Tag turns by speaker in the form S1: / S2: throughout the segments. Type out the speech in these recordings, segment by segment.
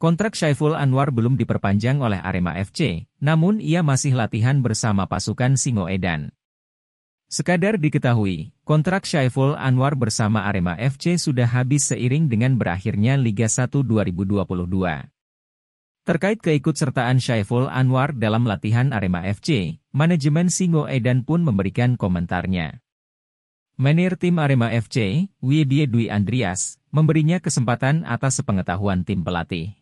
S1: Kontrak Syaiful Anwar belum diperpanjang oleh Arema FC, namun ia masih latihan bersama pasukan Singo Edan. Sekadar diketahui, kontrak Syaiful Anwar bersama Arema FC sudah habis seiring dengan berakhirnya Liga 1 2022. Terkait keikutsertaan Syaiful Anwar dalam latihan Arema FC, manajemen Singo Edan pun memberikan komentarnya. Menir tim Arema FC, Wiebie Dwi Andrias, memberinya kesempatan atas sepengetahuan tim pelatih.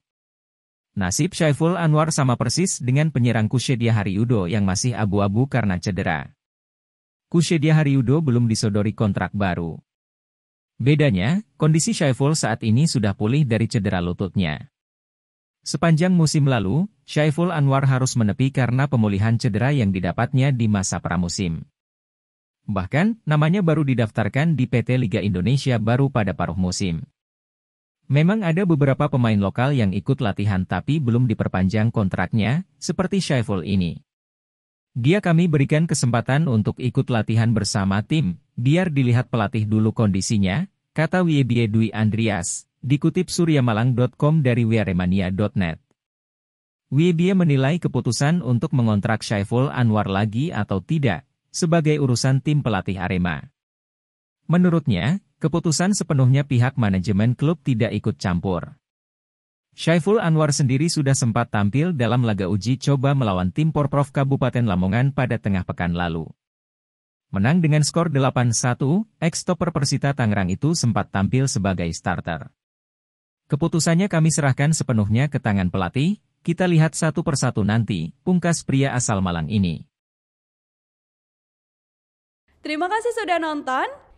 S1: Nasib Syaiful Anwar sama persis dengan penyerang Kusyedia Hariudo yang masih abu-abu karena cedera. Kusyedia Hariudo belum disodori kontrak baru. Bedanya, kondisi Syaiful saat ini sudah pulih dari cedera lututnya. Sepanjang musim lalu, Syaiful Anwar harus menepi karena pemulihan cedera yang didapatnya di masa pramusim. Bahkan, namanya baru didaftarkan di PT Liga Indonesia baru pada paruh musim. Memang ada beberapa pemain lokal yang ikut latihan tapi belum diperpanjang kontraknya, seperti Syaiful ini. Dia kami berikan kesempatan untuk ikut latihan bersama tim, biar dilihat pelatih dulu kondisinya, kata Wiebie Dwi Andreas, dikutip suryamalang.com dari wiaremania.net. Wiebie menilai keputusan untuk mengontrak Syaiful Anwar lagi atau tidak, sebagai urusan tim pelatih Arema. Menurutnya, keputusan sepenuhnya pihak manajemen klub tidak ikut campur. Syaiful Anwar sendiri sudah sempat tampil dalam laga uji coba melawan tim Porprov Kabupaten Lamongan pada tengah pekan lalu. Menang dengan skor 8-1, ex-topper Persita Tangerang itu sempat tampil sebagai starter. Keputusannya kami serahkan sepenuhnya ke tangan pelatih, kita lihat satu persatu nanti, pungkas pria asal Malang ini. Terima kasih sudah nonton.